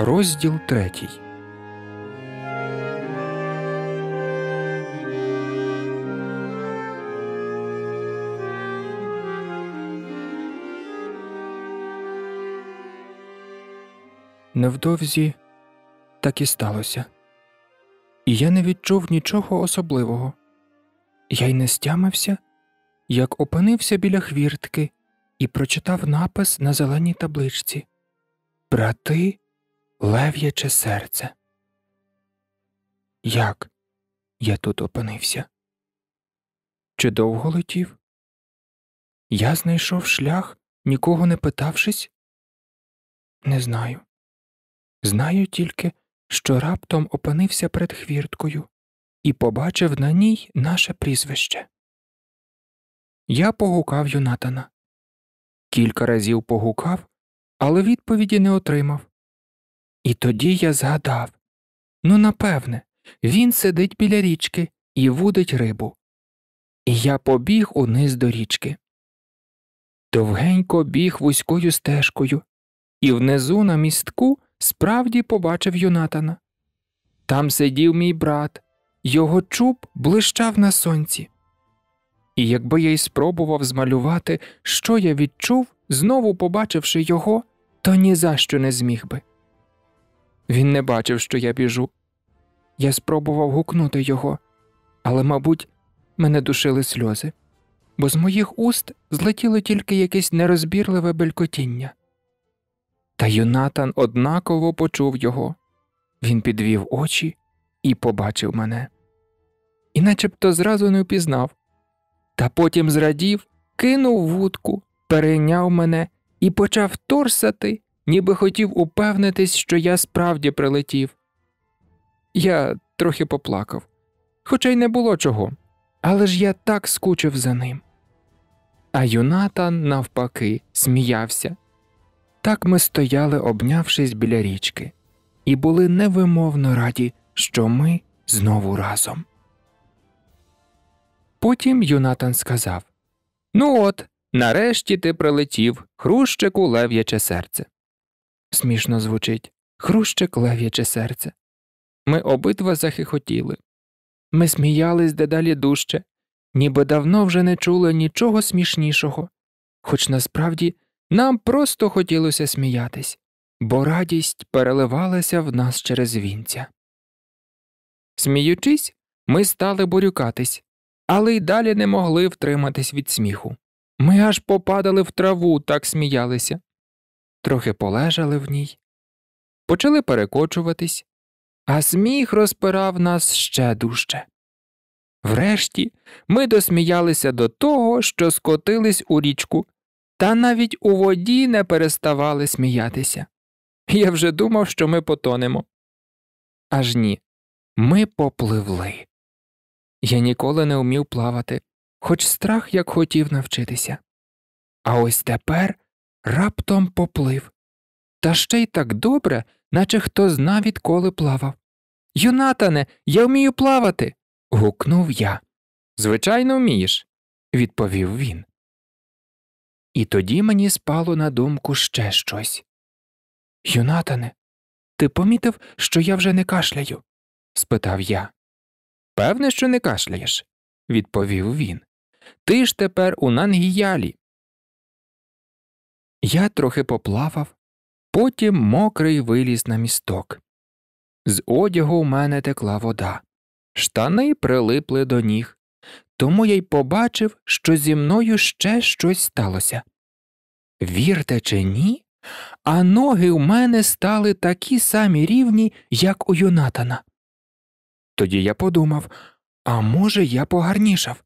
Розділ третій. Невдовзі так і сталося, і я не відчув нічого особливого. Я й не стямився, як опинився біля хвіртки і прочитав напис на зеленій табличці Брати лев'яче серце. Як я тут опинився? Чи довго летів? Я знайшов шлях, нікого не питавшись? Не знаю. Знаю тільки, що раптом опинився перед хвірткою і побачив на ній наше прізвище. Я погукав Юнатана. Кілька разів погукав, але відповіді не отримав. І тоді я згадав ну, напевне, він сидить біля річки і водить рибу. І я побіг униз до річки. Довгенько біг вузькою стежкою, і внизу на містку справді побачив юнатана. Там сидів мій брат, його чуб блищав на сонці. І якби я й спробував змалювати, що я відчув, знову побачивши його, то ні за що не зміг би. Він не бачив, що я біжу. Я спробував гукнути його, але, мабуть, мене душили сльози, бо з моїх уст злетіло тільки якесь нерозбірливе белькотіння. Та Юнатан однаково почув його. Він підвів очі і побачив мене, і начебто зразу не впізнав, та потім зрадів, кинув вудку, перейняв мене і почав торсати ніби хотів упевнитись, що я справді прилетів. Я трохи поплакав, хоча й не було чого, але ж я так скучив за ним. А Юнатан, навпаки, сміявся. Так ми стояли, обнявшись біля річки, і були невимовно раді, що ми знову разом. Потім Юнатан сказав Ну, от, нарешті ти прилетів, хрущику лев'яче серце смішно звучить, хрущик лев'яче серце. Ми обидва захихотіли. Ми сміялись дедалі дужче, ніби давно вже не чули нічого смішнішого, хоч насправді нам просто хотілося сміятись, бо радість переливалася в нас через вінця. Сміючись, ми стали борюкатись, але й далі не могли втриматись від сміху. Ми аж попадали в траву так сміялися трохи полежали в ній, почали перекочуватись, а сміх розпирав нас ще дужче. Врешті ми досміялися до того, що скотились у річку, та навіть у воді не переставали сміятися. Я вже думав, що ми потонемо. Аж ні, ми попливли. Я ніколи не вмів плавати, хоч страх як хотів навчитися. А ось тепер раптом поплив. Та ще й так добре, наче хто зна, відколи плавав. Юнатане, я вмію плавати. гукнув я. Звичайно, вмієш, відповів він. І тоді мені спало на думку ще щось. Юнатане, ти помітив, що я вже не кашляю? спитав я. Певне, що не кашляєш, відповів він. Ти ж тепер у Нангіялі, я трохи поплавав, потім мокрий виліз на місток. З одягу у мене текла вода, штани прилипли до ніг, тому я й побачив, що зі мною ще щось сталося. Вірте чи ні, а ноги в мене стали такі самі рівні, як у Юнатана. Тоді я подумав а може, я погарнішав.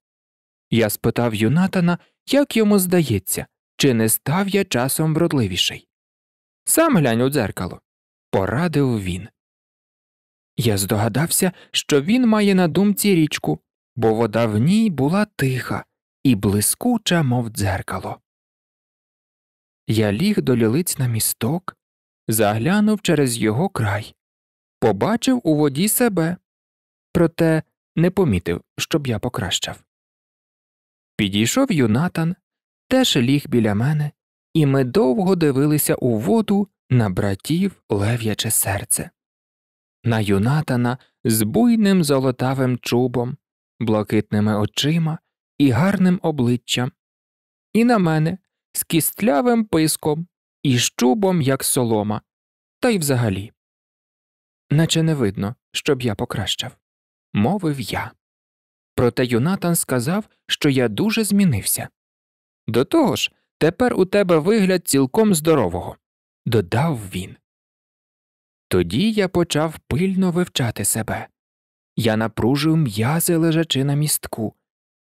Я спитав Юнатана, як йому здається, чи не став я часом вродливіший? Сам глянь у дзеркало, порадив він. Я здогадався, що він має на думці річку, бо вода в ній була тиха і блискуча, мов дзеркало. Я ліг до лілиць на місток, заглянув через його край, побачив у воді себе, проте не помітив, щоб я покращав. Підійшов юнатан, теж ліг біля мене, і ми довго дивилися у воду на братів лев'яче серце, на юнатана з буйним золотавим чубом, блакитними очима і гарним обличчям, і на мене з кістлявим писком і з чубом, як солома, та й взагалі. Наче не видно, щоб я покращав, мовив я. Проте Юнатан сказав, що я дуже змінився. До того ж, тепер у тебе вигляд цілком здорового, додав він. Тоді я почав пильно вивчати себе. Я напружив м'язи лежачи на містку,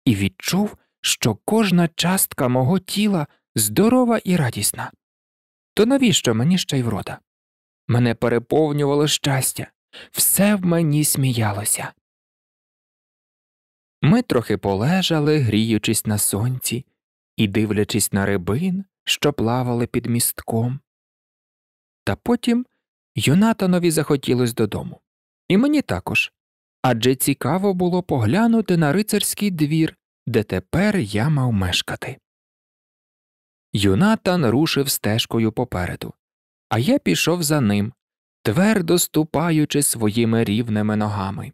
і відчув, що кожна частка мого тіла здорова і радісна. То навіщо мені ще й врода? Мене переповнювало щастя, все в мені сміялося. Ми трохи полежали, гріючись на сонці, і дивлячись на рибин, що плавали під містком. Та потім юнатанові захотілось додому, і мені також адже цікаво було поглянути на рицарський двір, де тепер я мав мешкати. Юнатан рушив стежкою попереду, а я пішов за ним, твердо ступаючи своїми рівними ногами.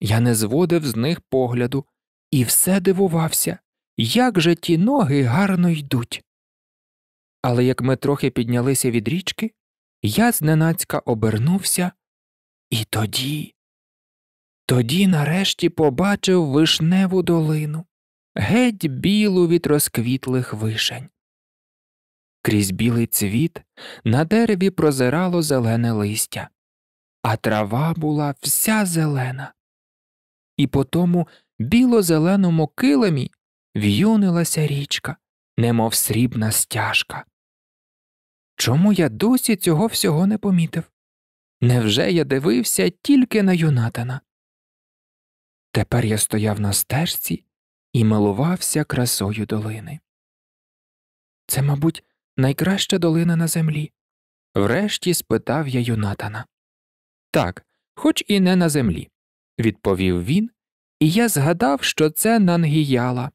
Я не зводив з них погляду і все дивувався, як же ті ноги гарно йдуть. Але як ми трохи піднялися від річки, я зненацька обернувся, і тоді, тоді нарешті побачив вишневу долину, геть білу від розквітлих вишень. Крізь білий цвіт на дереві прозирало зелене листя, а трава була вся зелена. І по тому біло-зеленому килимі в'юнилася річка, немов срібна стяжка. Чому я досі цього всього не помітив? Невже я дивився тільки на юнатана? Тепер я стояв на стежці і милувався красою долини. Це, мабуть, найкраща долина на землі? Врешті спитав я юнатана. Так, хоч і не на землі, відповів він, і я згадав, що це Нангіяла,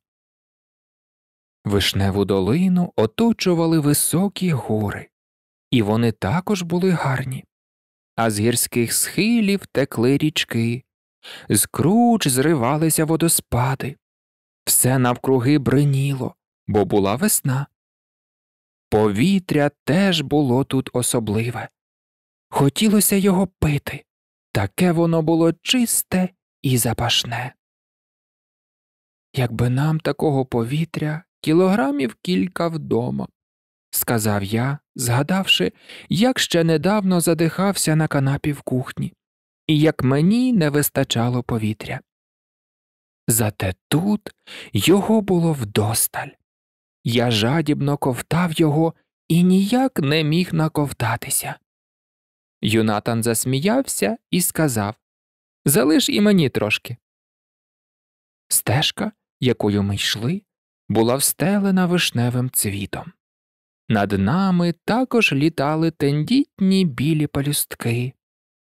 Вишневу долину оточували високі гори, і вони також були гарні. А з гірських схилів текли річки, з круч зривалися водоспади, все навкруги бриніло, бо була весна. Повітря теж було тут особливе. Хотілося його пити, таке воно було чисте і запашне. Якби нам такого повітря кілограмів кілька вдома, сказав я, згадавши, як ще недавно задихався на канапі в кухні, і як мені не вистачало повітря. Зате тут його було вдосталь. Я жадібно ковтав його і ніяк не міг наковтатися. Юнатан засміявся і сказав Залиш і мені трошки. Стежка, якою ми йшли, була встелена вишневим цвітом. Над нами також літали тендітні білі палюстки,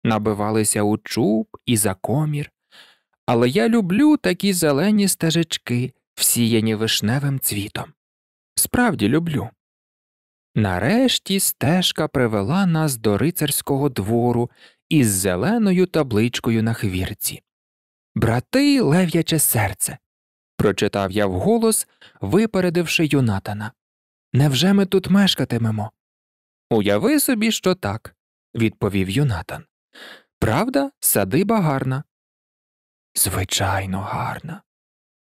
набивалися у чуб і за комір. Але я люблю такі зелені стежечки, всіяні вишневим цвітом. Справді люблю. Нарешті стежка привела нас до рицарського двору із зеленою табличкою на хвірці. Брати, лев'яче серце, прочитав я вголос, випередивши Юнатана. Невже ми тут мешкатимемо? Уяви собі, що так, відповів Юнатан. Правда, садиба гарна. Звичайно, гарна.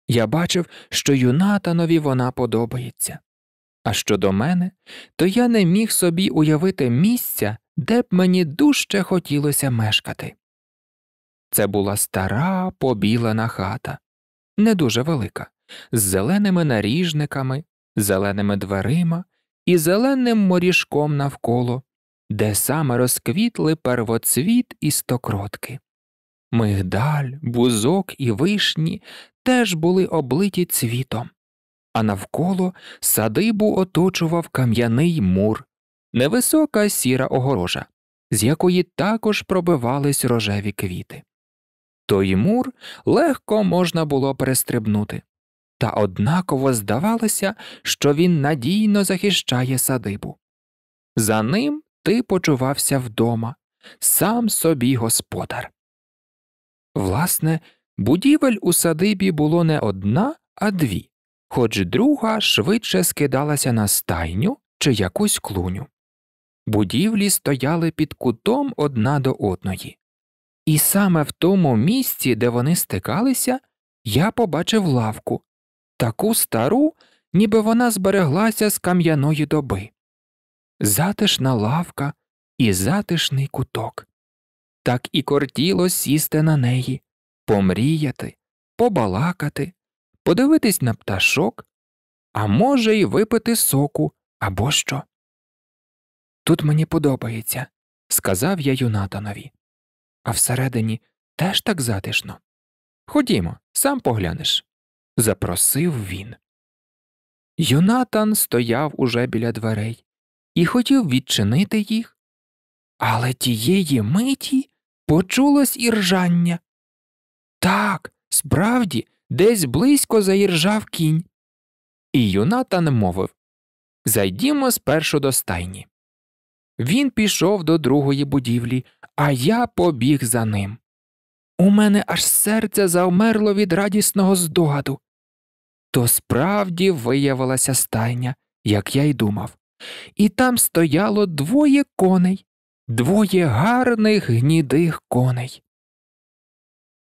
Я бачив, що Юнатанові вона подобається. А щодо мене, то я не міг собі уявити місця, де б мені дужче хотілося мешкати. Це була стара побілена хата, не дуже велика, з зеленими наріжниками, зеленими дверима і зеленим морішком навколо, де саме розквітли первоцвіт і стокротки. Мигдаль, бузок і вишні теж були облиті цвітом, а навколо садибу оточував кам'яний мур, невисока сіра огорожа, з якої також пробивались рожеві квіти. Той мур легко можна було перестрибнути, та однаково здавалося, що він надійно захищає садибу. За ним ти почувався вдома, сам собі господар. Власне, будівель у садибі було не одна, а дві, хоч друга швидше скидалася на стайню чи якусь клуню. Будівлі стояли під кутом одна до одної. І саме в тому місці, де вони стикалися, я побачив лавку, таку стару, ніби вона збереглася з кам'яної доби. Затишна лавка і затишний куток. Так і кортіло сісти на неї, помріяти, побалакати, подивитись на пташок, а може, й випити соку або що. Тут мені подобається, сказав я Юнатанові а всередині теж так затишно. Ходімо, сам поглянеш. Запросив він. Юнатан стояв уже біля дверей і хотів відчинити їх, але тієї миті почулось іржання. Так, справді, десь близько заіржав кінь. І Юнатан мовив Зайдімо спершу до стайні. Він пішов до другої будівлі, а я побіг за ним. У мене аж серце завмерло від радісного здогаду. То справді виявилася стайня, як я й думав, і там стояло двоє коней, двоє гарних гнідих коней.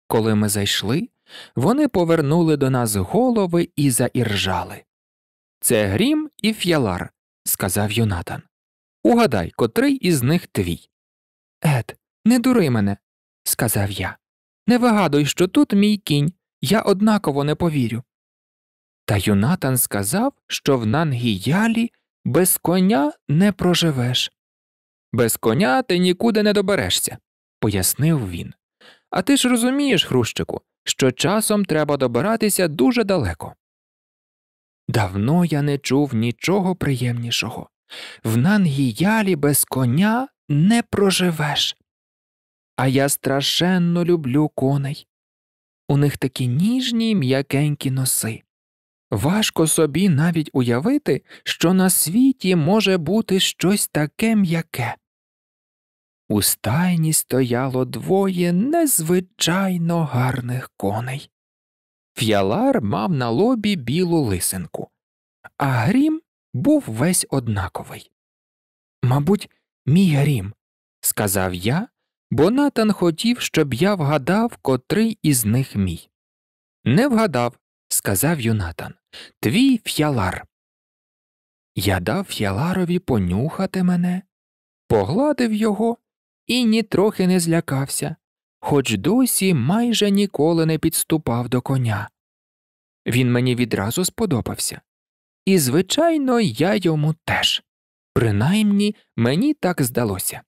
Коли ми зайшли, вони повернули до нас голови і заіржали. Це грім і ф'ялар, сказав Юнатан. Угадай, котрий із них твій. Ед, не дури мене, сказав я. Не вигадуй, що тут мій кінь, я однаково не повірю. Та Юнатан сказав, що в Нангіялі без коня не проживеш. Без коня ти нікуди не доберешся, пояснив він. А ти ж розумієш, Хрущику, що часом треба добиратися дуже далеко. Давно я не чув нічого приємнішого. В нангіялі без коня не проживеш. А я страшенно люблю коней. У них такі ніжні м'якенькі носи. Важко собі навіть уявити, що на світі може бути щось таке м'яке. У стайні стояло двоє незвичайно гарних коней. Ф'ялар мав на лобі білу лисинку, а грім був весь однаковий. Мабуть, мій грім, сказав я, бо натан хотів, щоб я вгадав, котрий із них мій. Не вгадав, сказав юнатан, твій ф'ялар. Я дав ф'яларові понюхати мене, погладив його і нітрохи не злякався, хоч досі майже ніколи не підступав до коня. Він мені відразу сподобався. І, звичайно, я йому теж. Принаймні, мені так здалося.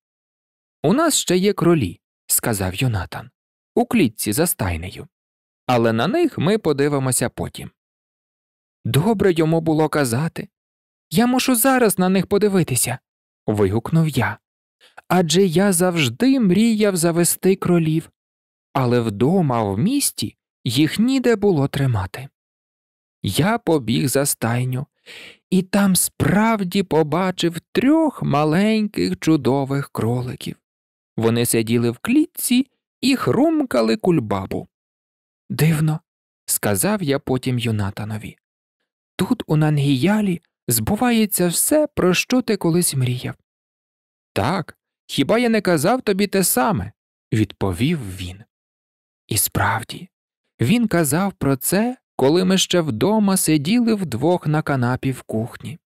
У нас ще є кролі, сказав юнатан, у клітці за стайнею. Але на них ми подивимося потім. Добре йому було казати. Я мушу зараз на них подивитися. вигукнув я. Адже я завжди мріяв завести кролів, але вдома в місті їх ніде було тримати. Я побіг за стайню, і там справді побачив трьох маленьких чудових кроликів. Вони сиділи в клітці і хрумкали кульбабу. Дивно, сказав я потім юнатанові. Тут у Нангіялі збувається все, про що ти колись мріяв. Так, хіба я не казав тобі те саме, відповів він. І справді, він казав про це коли ми ще вдома сиділи вдвох на канапі в кухні.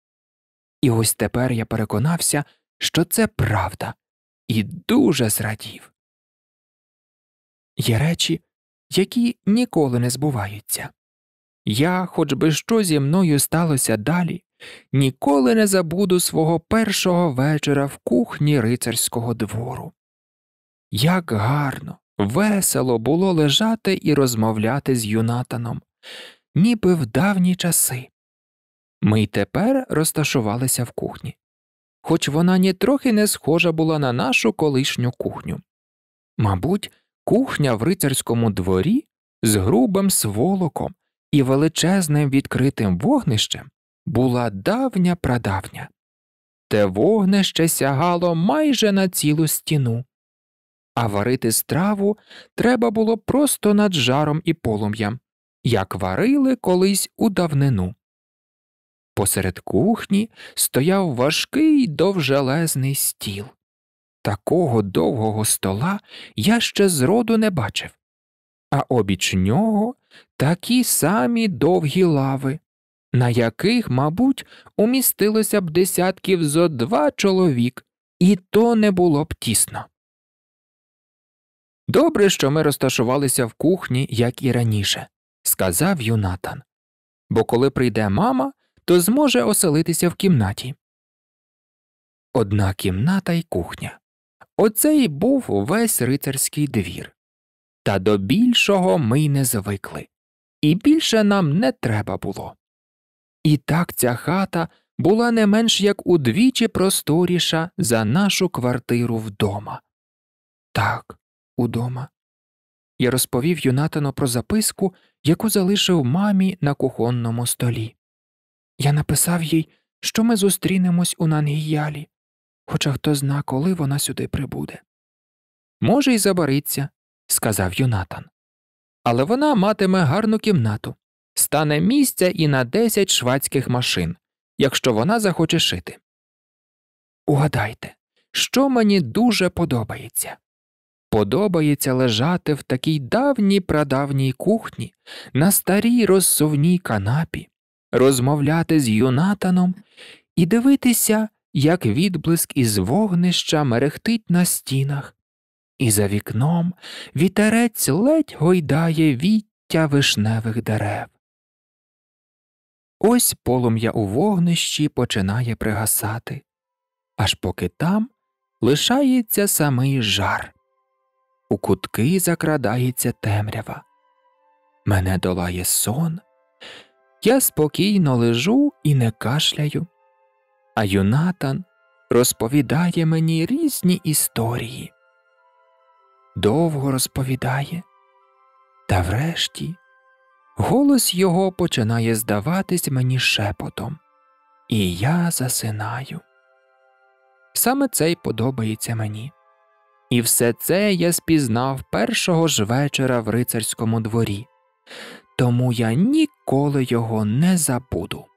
І ось тепер я переконався, що це правда, і дуже зрадів. Є речі, які ніколи не збуваються. Я, хоч би що зі мною сталося далі, ніколи не забуду свого першого вечора в кухні рицарського двору. Як гарно, весело було лежати і розмовляти з Юнатаном, ніби в давні часи. Ми й тепер розташувалися в кухні, хоч вона нітрохи не схожа була на нашу колишню кухню. Мабуть, кухня в рицарському дворі з грубим сволоком і величезним відкритим вогнищем була давня прадавня, те вогнище сягало майже на цілу стіну, а варити страву треба було просто над жаром і полум'ям як варили колись у давнину. Посеред кухні стояв важкий довжелезний стіл. Такого довгого стола я ще зроду не бачив, а обіч нього такі самі довгі лави, на яких, мабуть, умістилося б десятків зо два чоловік, і то не було б тісно. Добре, що ми розташувалися в кухні, як і раніше, сказав Юнатан. Бо коли прийде мама, то зможе оселитися в кімнаті. Одна кімната й кухня. Оце й був весь рицарський двір. Та до більшого ми й не звикли, і більше нам не треба було. І так ця хата була не менш як удвічі просторіша за нашу квартиру вдома. Так, удома я розповів Юнатану про записку, яку залишив мамі на кухонному столі. Я написав їй, що ми зустрінемось у Нангіялі, хоча хто зна, коли вона сюди прибуде. Може, й забариться, сказав Юнатан. Але вона матиме гарну кімнату, стане місця і на десять швадських машин, якщо вона захоче шити. Угадайте, що мені дуже подобається. Подобається лежати в такій давній прадавній кухні, на старій розсувній канапі, розмовляти з Юнатаном і дивитися, як відблиск із вогнища мерехтить на стінах, і за вікном вітерець ледь гойдає віття вишневих дерев. Ось полум'я у вогнищі починає пригасати, аж поки там лишається самий жар у кутки закрадається темрява. Мене долає сон, я спокійно лежу і не кашляю, а юнатан розповідає мені різні історії. Довго розповідає, та врешті голос його починає здаватись мені шепотом, і я засинаю. Саме це й подобається мені. І все це я спізнав першого ж вечора в рицарському дворі, тому я ніколи його не забуду.